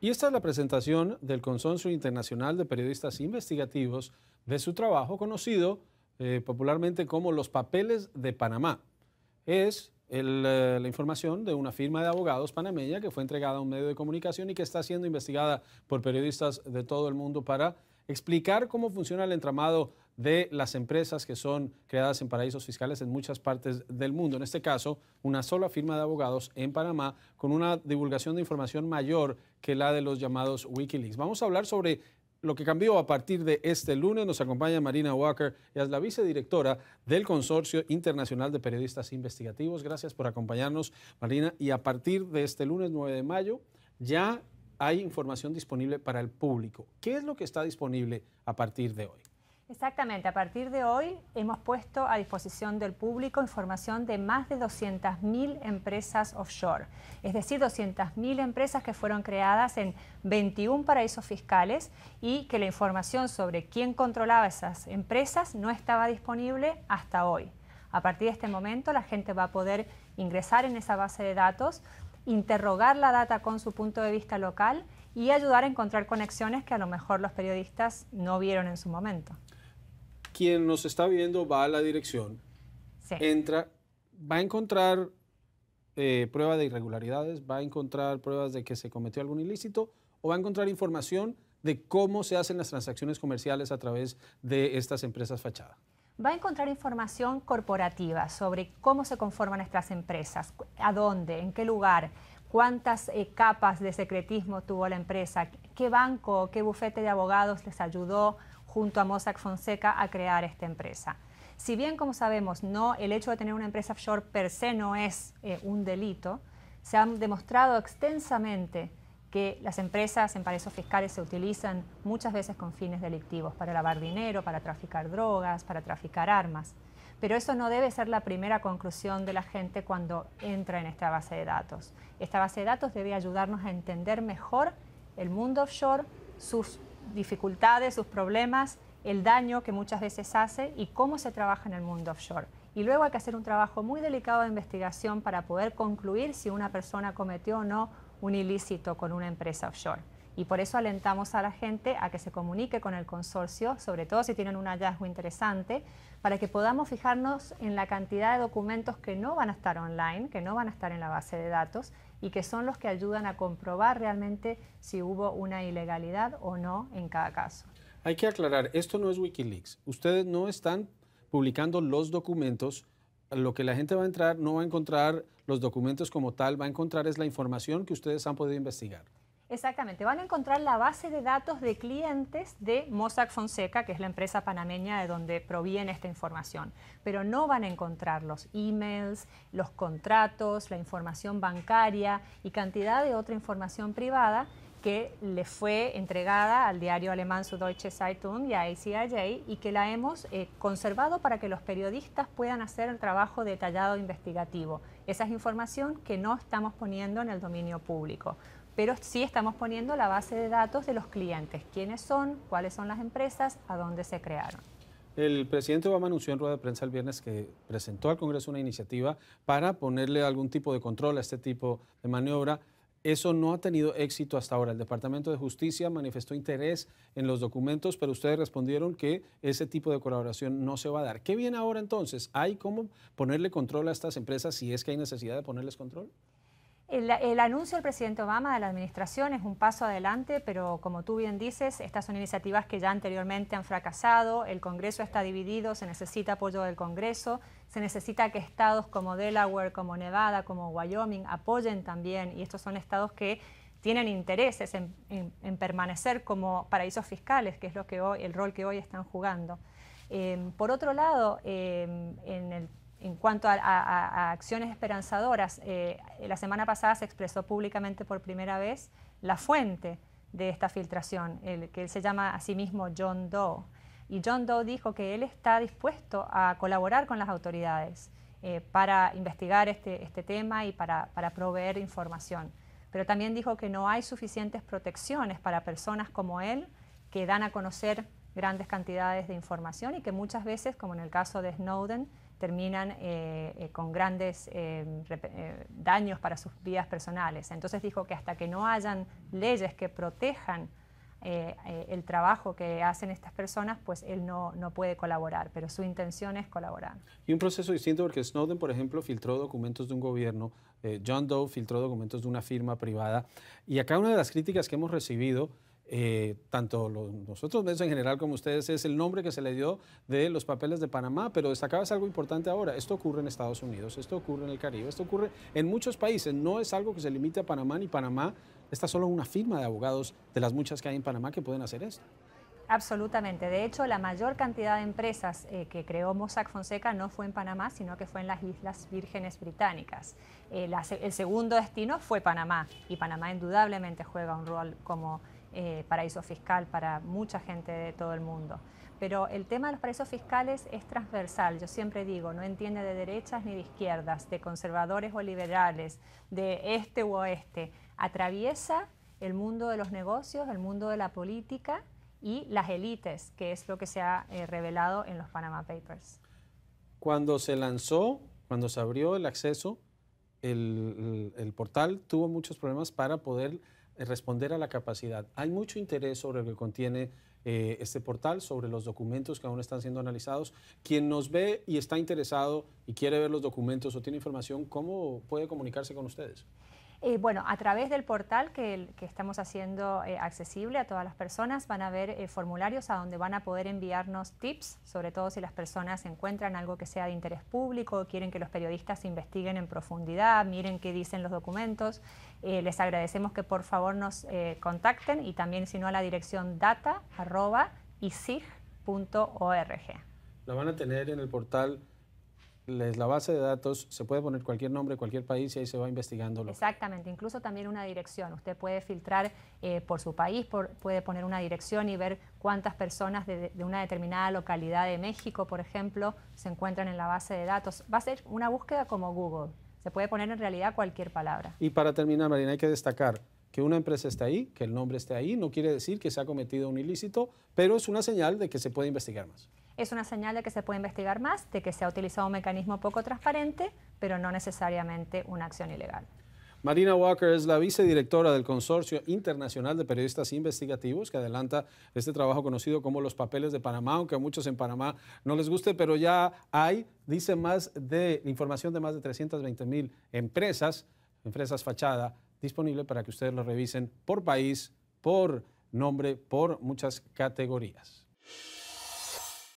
Y esta es la presentación del Consorcio Internacional de Periodistas Investigativos de su trabajo conocido eh, popularmente como Los Papeles de Panamá. Es eh, la información de una firma de abogados panameña que fue entregada a un medio de comunicación y que está siendo investigada por periodistas de todo el mundo para explicar cómo funciona el entramado de las empresas que son creadas en paraísos fiscales en muchas partes del mundo. En este caso, una sola firma de abogados en Panamá con una divulgación de información mayor que la de los llamados Wikileaks. Vamos a hablar sobre lo que cambió a partir de este lunes. Nos acompaña Marina Walker, y es la vicedirectora del Consorcio Internacional de Periodistas Investigativos. Gracias por acompañarnos, Marina. Y a partir de este lunes 9 de mayo, ya hay información disponible para el público. ¿Qué es lo que está disponible a partir de hoy? Exactamente, a partir de hoy hemos puesto a disposición del público información de más de 200.000 empresas offshore, es decir, 200.000 empresas que fueron creadas en 21 paraísos fiscales y que la información sobre quién controlaba esas empresas no estaba disponible hasta hoy. A partir de este momento la gente va a poder ingresar en esa base de datos, interrogar la data con su punto de vista local y ayudar a encontrar conexiones que a lo mejor los periodistas no vieron en su momento quien nos está viendo va a la dirección, entra, va a encontrar eh, pruebas de irregularidades, va a encontrar pruebas de que se cometió algún ilícito o va a encontrar información de cómo se hacen las transacciones comerciales a través de estas empresas fachada. Va a encontrar información corporativa sobre cómo se conforman estas empresas, a dónde, en qué lugar, cuántas eh, capas de secretismo tuvo la empresa, qué banco, qué bufete de abogados les ayudó junto a Mossack Fonseca a crear esta empresa. Si bien, como sabemos, no, el hecho de tener una empresa offshore per se no es eh, un delito, se han demostrado extensamente que las empresas en paraísos fiscales se utilizan muchas veces con fines delictivos, para lavar dinero, para traficar drogas, para traficar armas. Pero eso no debe ser la primera conclusión de la gente cuando entra en esta base de datos. Esta base de datos debe ayudarnos a entender mejor el mundo offshore, sus dificultades, sus problemas, el daño que muchas veces hace y cómo se trabaja en el mundo offshore. Y luego hay que hacer un trabajo muy delicado de investigación para poder concluir si una persona cometió o no un ilícito con una empresa offshore. Y por eso alentamos a la gente a que se comunique con el consorcio, sobre todo si tienen un hallazgo interesante, para que podamos fijarnos en la cantidad de documentos que no van a estar online, que no van a estar en la base de datos y que son los que ayudan a comprobar realmente si hubo una ilegalidad o no en cada caso. Hay que aclarar, esto no es Wikileaks. Ustedes no están publicando los documentos. Lo que la gente va a entrar no va a encontrar los documentos como tal, va a encontrar es la información que ustedes han podido investigar. Exactamente, van a encontrar la base de datos de clientes de Mossack Fonseca, que es la empresa panameña de donde proviene esta información, pero no van a encontrar los emails, los contratos, la información bancaria y cantidad de otra información privada que le fue entregada al diario alemán Süddeutsche Zeitung y a ACIJ y que la hemos eh, conservado para que los periodistas puedan hacer el trabajo detallado e investigativo. Esa es información que no estamos poniendo en el dominio público pero sí estamos poniendo la base de datos de los clientes, quiénes son, cuáles son las empresas, a dónde se crearon. El presidente Obama anunció en rueda de prensa el viernes que presentó al Congreso una iniciativa para ponerle algún tipo de control a este tipo de maniobra. Eso no ha tenido éxito hasta ahora. El Departamento de Justicia manifestó interés en los documentos, pero ustedes respondieron que ese tipo de colaboración no se va a dar. ¿Qué viene ahora entonces? ¿Hay cómo ponerle control a estas empresas si es que hay necesidad de ponerles control? El, anuncio del presidente Obama de la administración es un paso adelante, pero como tú bien dices, estas son iniciativas que ya anteriormente han fracasado, el Congreso está dividido, se necesita apoyo del Congreso, se necesita que estados como Delaware, como Nevada, como Wyoming apoyen también, y estos son estados que tienen intereses en, permanecer como paraísos fiscales, que es lo que hoy, el rol que hoy están jugando. Eh, por otro lado, eh, en el en cuanto a, acciones esperanzadoras, eh, la semana pasada se expresó públicamente por primera vez la fuente de esta filtración, el, que él se llama a sí mismo John Doe. Y John Doe dijo que él está dispuesto a colaborar con las autoridades eh, para investigar este, este tema y para proveer información. Pero también dijo que no hay suficientes protecciones para personas como él que dan a conocer grandes cantidades de información y que muchas veces, como en el caso de Snowden, terminan eh, eh, con grandes eh, daños para sus vidas personales. Entonces dijo que hasta que no hayan leyes que protejan el trabajo que hacen estas personas, pues él no, no puede colaborar, pero su intención es colaborar. Y un proceso distinto porque Snowden, por ejemplo, filtró documentos de un gobierno, John Doe filtró documentos de una firma privada, y acá una de las críticas que hemos recibido eh, tanto nosotros en general como ustedes, es el nombre que se le dio de los papeles de Panamá, pero es algo importante ahora, esto ocurre en Estados Unidos, esto ocurre en el Caribe, esto ocurre en muchos países, no es algo que se limite a Panamá ni Panamá, está solo una firma de abogados de las muchas que hay en Panamá que pueden hacer esto. Absolutamente. De hecho, la mayor cantidad de empresas eh, que creó Mossack Fonseca no fue en Panamá, sino que fue en las Islas Vírgenes Británicas. Eh, el segundo destino fue Panamá y Panamá indudablemente juega un rol como eh, paraíso fiscal para mucha gente de todo el mundo. Pero el tema de los paraísos fiscales es transversal, yo siempre digo, no entiende de derechas ni de izquierdas, de conservadores o liberales, de este u oeste, atraviesa el mundo de los negocios, el mundo de la política y las élites, que es lo que se ha eh, revelado en los Panama Papers. Cuando se lanzó, cuando se abrió el acceso, el portal tuvo muchos problemas para poder eh, responder a la capacidad. Hay mucho interés sobre lo que contiene eh, este portal, sobre los documentos que aún están siendo analizados. Quien nos ve y está interesado y quiere ver los documentos o tiene información, ¿cómo puede comunicarse con ustedes? Eh, bueno, a través del portal que, estamos haciendo eh, accesible a todas las personas van a ver eh, formularios a donde van a poder enviarnos tips, sobre todo si las personas encuentran algo que sea de interés público, quieren que los periodistas investiguen en profundidad, miren qué dicen los documentos. les agradecemos que por favor nos contacten y también si no a la dirección data.isig.org. La van a tener en el portal la base de datos, se puede poner cualquier nombre, cualquier país y ahí se va investigando. Exactamente, incluso también una dirección. Usted puede filtrar eh, por su país, puede poner una dirección y ver cuántas personas de, una determinada localidad de México, por ejemplo, se encuentran en la base de datos. Va a ser una búsqueda como Google. Se puede poner en realidad cualquier palabra. Y para terminar, Marina, hay que destacar que una empresa está ahí, que el nombre esté ahí, no quiere decir que se ha cometido un ilícito, pero es una señal de que se puede investigar más es una señal de que se puede investigar más, de que se ha utilizado un mecanismo poco transparente, pero no necesariamente una acción ilegal. Marina Walker es la vicedirectora del Consorcio Internacional de Periodistas Investigativos que adelanta este trabajo conocido como los papeles de Panamá, aunque a muchos en Panamá no les guste, pero ya hay, dice más de información de más de 320 mil empresas, empresas fachada, disponible para que ustedes lo revisen por país, por nombre, por muchas categorías.